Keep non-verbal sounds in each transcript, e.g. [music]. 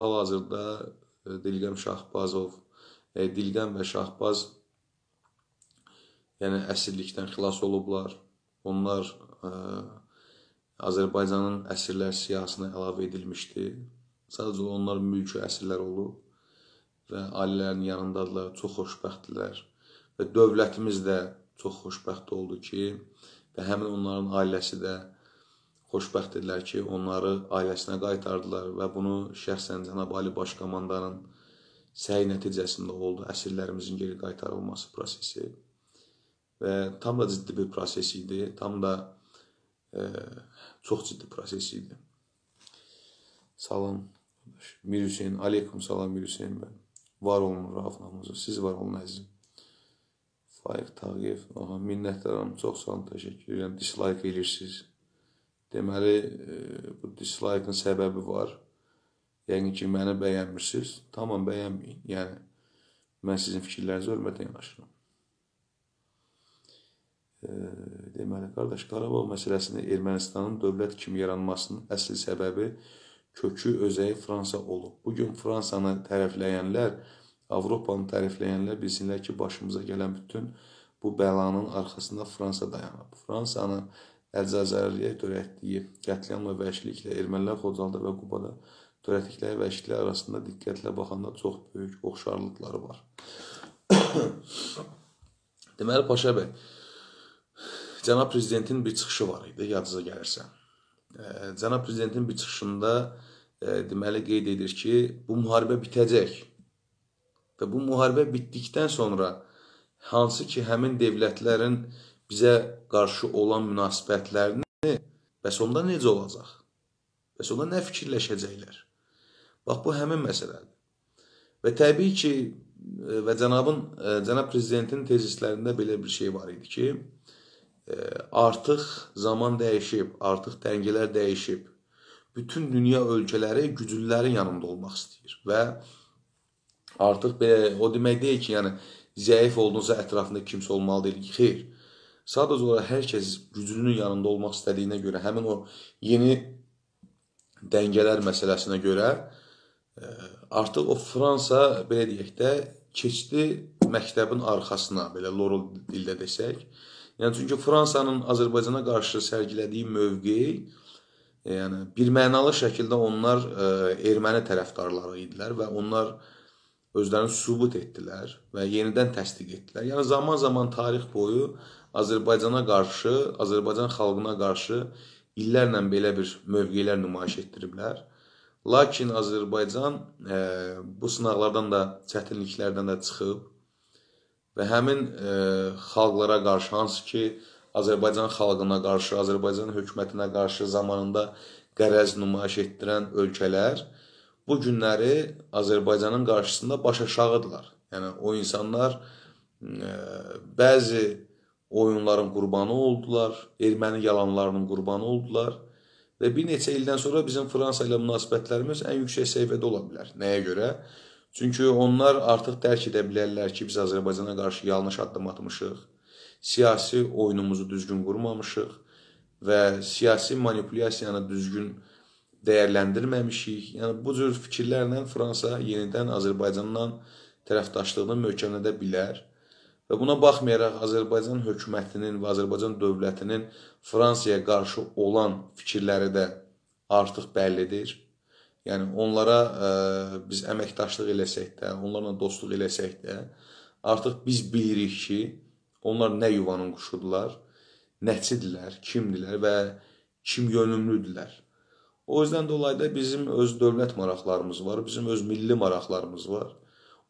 Hal-hazırda e, Dilqəm Şahbazov, e, Dilqəm və Şahbaz yəni əsirlikdən xilas olublar. Onlar ə, e, Azərbaycanın əsirlər siyahısına əlavə edilmişdi. Sadəcə onlar mülki əsirlər olub və ailələrin yanındadırlar, çox xoşbəxtdirlər. Və dövlətimiz də çox xoşbəxt oldu ki, və həmin onların ailəsi də xoşbəxtdirlər ki, onları ailəsinə qaytardılar və bunu şəxsən cənab Ali Baş Komandanın səy nəticəsində oldu əsirlərimizin geri qaytarılması prosesi. Və tam da ciddi bir proses idi, tam da e, çox ciddi proses idi. Salam Mir Hüseyn, aleykum salam Mir Hüseyn bəy. Var olun Rauf Namazov, siz var olun əzizim. Faiq Tağıyev, aha minnətdaram, çox sağ olun, təşəkkür edirəm. Dislike edirsiniz. Deməli, e, bu dislike-ın səbəbi var. Yəqin ki, məni bəyənmirsiniz. Tamam, bəyənməyin. Yəni, mən sizin fikirlərinizi hörmətlə yanaşıram. E, deməli, qardaş, Qarabağ məsələsində Ermənistanın dövlət kimi yaranmasının əsl səbəbi kökü özəyi Fransa olub. Bugün Fransanı tərəfləyənlər, Avropanı tərəfləyənlər bilsinlər ki, başımıza gələn bütün bu bəlanın arxasında Fransa dayanıb. Fransanı tərəfləyənlər, Əl-Zəzəriyə törətdiyi qətliamla vəhşiliklə ermənilər Xocalda və Qubada törətdikləri vəhşiliklər arasında diqqətlə baxanda çox böyük oxşarlıqları var. [coughs] Deməli Paşa bəy, cənab prezidentin bir çıxışı var idi, yadınıza gəlirsə. E, cənab prezidentin bir çıxışında e, deməli qeyd edir ki, bu müharibə bitəcək. Və bu müharibə bitdikdən sonra hansı ki, həmin dövlətlərin bizə qarşı olan münasibətlərini bəs onda necə olacaq? Bəs onda nə fikirləşəcəklər? Bax bu həmin məsələdir. Və təbii ki, e, və cənabın e, cənab prezidentin tezislərində belə bir şey var idi ki, e, artıq zaman dəyişib, artıq dəngələr dəyişib. Bütün dünya ölkələri güclülərin yanında olmaq istəyir və artıq belə o demək deyil ki, yəni zəif olduğunuzda ətrafında kimsə olmalı deyil ki, xeyr. Sadəcə olaraq hər kəs güclünün yanında olmaq istədiyinə görə, həmin o yeni dəngələr məsələsinə görə e, artıq o Fransa belə deyək də keçdi məktəbin arxasına, belə Lorel dildə desək. Yəni çünki Fransanın Azərbaycana qarşı sərgilədiyi mövqe e, yəni birmənalı şəkildə onlar ə, e, erməni tərəfdarları idilər və onlar özlərini sübut etdilər və yenidən təsdiq etdilər. Yəni zaman-zaman tarix boyu Azərbaycana qarşı, Azərbaycan xalqına qarşı illərlə belə bir mövqelər nümayiş etdiriblər. Lakin Azərbaycan e, bu sınaqlardan da, çətinliklərdən də çıxıb və həmin e, xalqlara qarşı, hansı ki, Azərbaycan xalqına qarşı, Azərbaycan hökumətinə qarşı zamanında qərəz nümayiş etdirən ölkələr bu günləri Azərbaycanın qarşısında baş aşağıdırlar. Yəni o insanlar e, bəzi oyunların qurbanı oldular, erməni yalanlarının qurbanı oldular və bir neçə ildən sonra bizim Fransa ilə münasibətlərimiz ən yüksək səviyyədə ola bilər. Nəyə görə? Çünki onlar artıq dərk edə bilərlər ki, biz Azərbaycana qarşı yanlış addım atmışıq, siyasi oyunumuzu düzgün qurmamışıq və siyasi manipulyasiyanı düzgün dəyərləndirməmişik. Yəni bu cür fikirlərlə Fransa yenidən Azərbaycanla tərəfdaşlığını möhkəmlədə bilər. Və buna baxmayaraq Azərbaycan hökumətinin və Azərbaycan dövlətinin Fransaya qarşı olan fikirləri də artıq bəllidir. Yəni onlara ə, e, biz əməkdaşlıq eləsək də, onlarla dostluq eləsək də, artıq biz bilirik ki, onlar nə yuvanın quşudular, nəçidirlər, kimdilər və kim yönümlüdülər. O yüzdən dolayı da bizim öz dövlət maraqlarımız var, bizim öz milli maraqlarımız var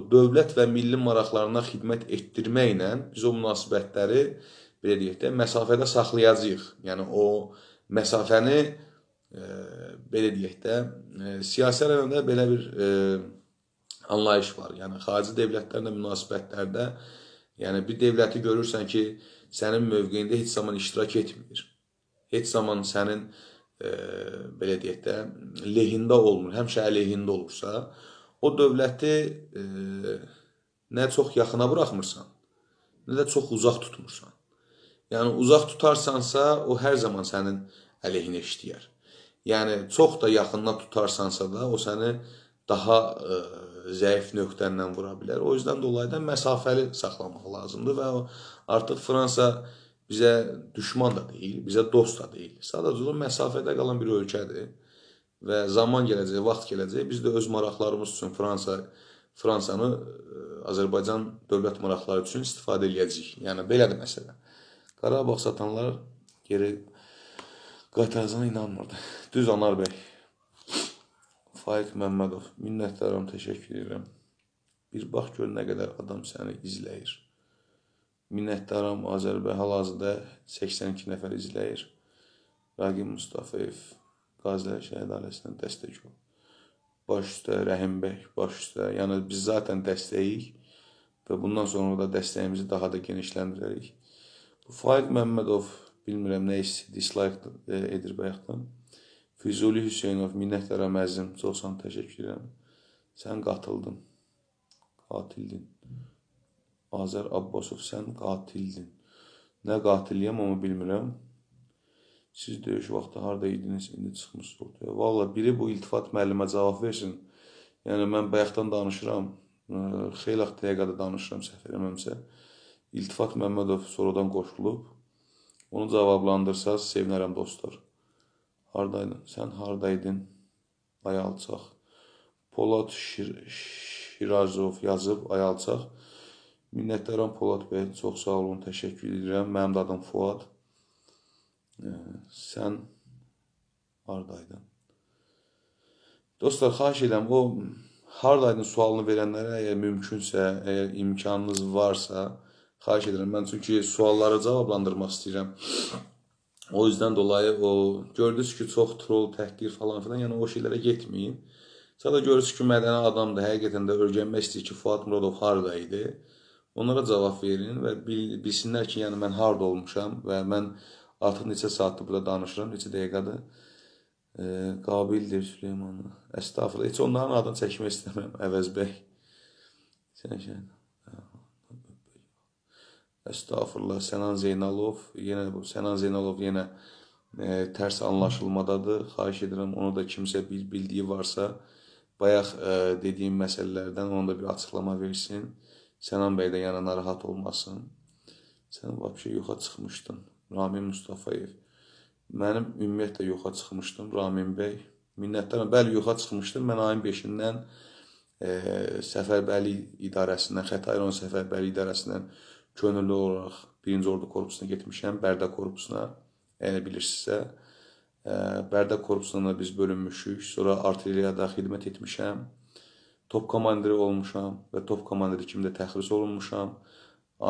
o dövlət və milli maraqlarına xidmət etdirməklə biz o münasibətləri belə deyək də məsafədə saxlayacağıq. Yəni o məsafəni e, belə deyək də e, siyasi əlaqədə belə bir e, anlayış var. Yəni xarici dövlətlərlə münasibətlərdə yəni bir dövləti görürsən ki, sənin mövqeyində heç zaman iştirak etmir. Heç zaman sənin e, belə deyək də lehində olmur, həmişə əleyhində olursa, o dövləti e, nə çox yaxına buraxmırsan, nə də çox uzaq tutmursan. Yəni uzaq tutarsansa, o hər zaman sənin əleyhinə işləyər. Yəni çox da yaxından tutarsansa da, o səni daha e, zəif nöqtəndən vura bilər. O yüzdən dolayı da məsafəli saxlamaq lazımdır və artıq Fransa bizə düşman da deyil, bizə dost da deyil. Sadəcə o məsafədə qalan bir ölkədir və zaman gələcək, vaxt gələcək. Biz də öz maraqlarımız üçün Fransa Fransanı e, Azərbaycan dövlət maraqları üçün istifadə eləyəcəyik. Yəni belədir məsələ. Qarabağ satanlar geri qaytaracağına inanmırdı. Düz Anar bəy. Faiq Məmmədov, minnətdaram, təşəkkür edirəm. Bir bax gör nə qədər adam səni izləyir. Minnətdaram Azərbaycan hal-hazırda 82 nəfər izləyir. Raqib Mustafayev Qazilər Şəhid ailəsinə dəstək olun. Baş üstə Rəhim bəy, baş üstə. Yəni biz zaten dəstəyik və bundan sonra da dəstəyimizi daha da genişləndirərik. Bu Faiq Məmmədov bilmirəm nə istəyir, dislike edir bayaqdan. Füzuli Hüseynov, minnətdaram əzizim, çox sağ təşəkkür edirəm. Sən qatıldın. Qatildin. Azər Abbasov, sən qatildin. Nə qatiliyəm amma bilmirəm. Siz döyüş vaxtı harda idiniz, indi çıxmışsınız ortaya. Valla biri bu iltifat müəllimə cavab versin. Yəni, mən bayaqdan danışıram, e, xeyli vaxt dəqiqədə danışıram səhv eləməmsə. İltifat Məmmədov sorudan qoşulub. Onu cavablandırsaz, sevinərəm dostlar. Hardaydın? Sən hardaydın? Ay alçaq. Polad Şir Şirazov yazıb, ay alçaq. Minnətdaram Polad bəy, çox sağ olun, təşəkkür edirəm. Mənim adım Fuad e, sən hardaydın? Dostlar, xahiş edirəm o hardaydın sualını verənlərə əgər mümkünsə, əgər imkanınız varsa, xahiş edirəm. Mən çünki sualları cavablandırmaq istəyirəm. O yüzdən dolayı o gördünüz ki, çox troll, təhqir falan filan, yəni o şeylərə getməyin. Sadəcə görürsüz ki, mədəni adamdır, həqiqətən də öyrənmək istəyir ki, Fuad Muradov harda idi. Onlara cavab verin və bilsinlər ki, yəni mən harda olmuşam və mən Artıq neçə saatdır burada danışıram, neçə dəqiqədir. E, qabildir Süleymanı. Əstəğfurullah. Heç onların adını çəkmək istəmirəm Əvəz bəy. Sən şən. Əstəğfurullah. Sənan Zeynalov, yenə bu Sənan Zeynalov yenə e, tərs anlaşılmadadır. Xahiş edirəm onu da kimsə bir bildiyi varsa, bayaq e, dediyim məsələlərdən ona da bir açıqlama versin. Sənan bəy də yana narahat olmasın. Sən vəbşə yoxa çıxmışdın. Ramin Mustafayev. Mənim ümumiyyətlə yoxa çıxmışdım Ramin bəy. Minnətdaram. Bəli, yoxa çıxmışdım. Mən ayın 5-dən e, Səfərbərlik idarəsindən, Xətai rayon Səfərbərlik idarəsindən könüllü olaraq 1-ci ordu korpusuna getmişəm, Bərdə korpusuna. Əgər yəni bilirsinizsə, e, Bərdə korpusundan da biz bölünmüşük. Sonra artilleriyada xidmət etmişəm. Top komandiri olmuşam və top komandiri kimi də təxris olunmuşam.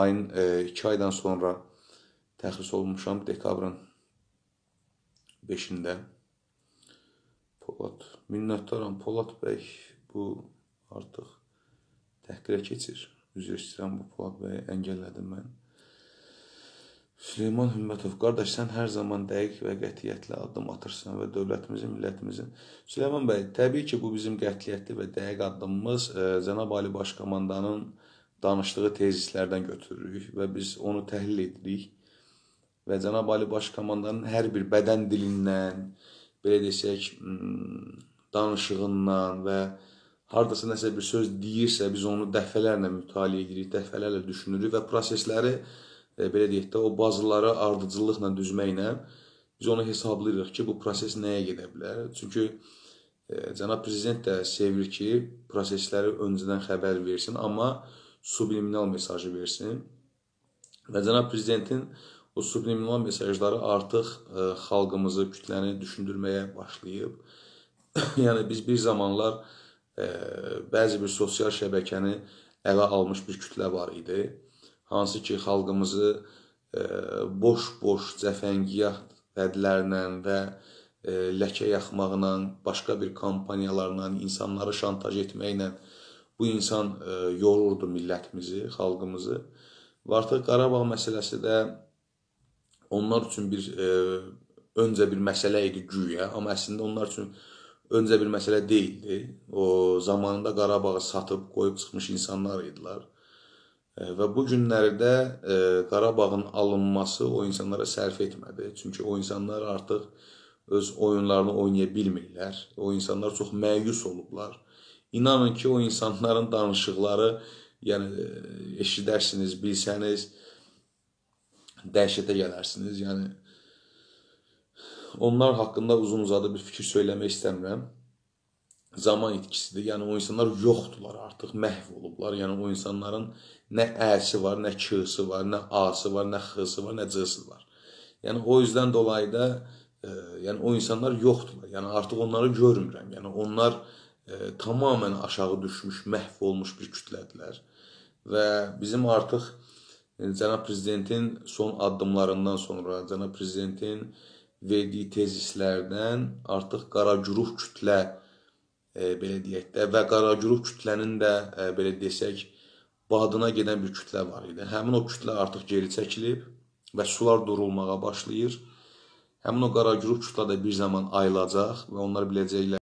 Ayın 2 e, aydan sonra təxris olunmuşam dekabrın 5-də. Polad, minnətdaram Polad bəy, bu artıq təhqirə keçir. Üzr istəyirəm bu Polad bəyi əngəllədim mən. Süleyman Hümmətov, qardaş, sən hər zaman dəqiq və qətiyyətli addım atırsan və dövlətimizin, millətimizin. Süleyman bəy, təbii ki, bu bizim qətiyyətli və dəqiq addımımız cənab Ali Baş Komandanın danışdığı tezislərdən götürürük və biz onu təhlil edirik və Cənab Ali Baş Komandanın hər bir bədən dilindən, belə desək, hmm, danışığından və hardasa nəsə bir söz deyirsə, biz onu dəfələrlə mütaliə edirik, dəfələrlə düşünürük və prosesləri e, belə deyək də o bazaları ardıcıllıqla düzməklə biz onu hesablayırıq ki, bu proses nəyə gedə bilər. Çünki e, cənab prezident də sevir ki, prosesləri öncədən xəbər versin, amma subliminal mesajı versin. Və cənab prezidentin o subliminal mesajları artıq ə, e, xalqımızı, kütləni düşündürməyə başlayıb. [coughs] yəni biz bir zamanlar ə, e, bəzi bir sosial şəbəkəni ələ almış bir kütlə var idi. Hansı ki, xalqımızı e, boş-boş cəfəngiyat vədlərlə və ə, ləkə yaxmaqla, başqa bir kampaniyalarla, insanları şantaj etməklə bu insan ə, yorurdu millətimizi, xalqımızı. Və artıq Qarabağ məsələsi də onlar üçün bir e, öncə bir məsələ idi güya, amma əslində onlar üçün öncə bir məsələ deyildi. O zamanında Qarabağı satıb qoyub çıxmış insanlar idilər. E, və bu günlərdə e, Qarabağın alınması o insanlara sərf etmədi. Çünki o insanlar artıq öz oyunlarını oynaya bilmirlər. O insanlar çox məyus olublar. İnanın ki, o insanların danışıqları, yəni e, eşidərsiniz, bilsəniz, dəhşətə gələrsiniz. Yəni onlar haqqında uzun-uzadı bir fikir söyləmək istəmirəm. Zaman itkisidir. Yəni o insanlar yoxdular artıq, məhv olublar. Yəni o insanların nə əsi var, nə kısı var, nə ası var, nə xısı var, nə cısı var. Yəni o yüzdən dolayı da e, yəni o insanlar yoxdular. Yəni artıq onları görmürəm. Yəni onlar e, tamamilə aşağı düşmüş, məhv olmuş bir kütlədilər. Və bizim artıq e, cənab prezidentin son addımlarından sonra, cənab prezidentin verdiyi tezislərdən artıq qaragüruh kütlə e, belə deyək də və qaragüruh kütlənin də e, belə desək badına gedən bir kütlə var idi. Həmin o kütlə artıq geri çəkilib və sular durulmağa başlayır. Həmin o qaragüruh kütlə də bir zaman ayılacaq və onlar biləcəklər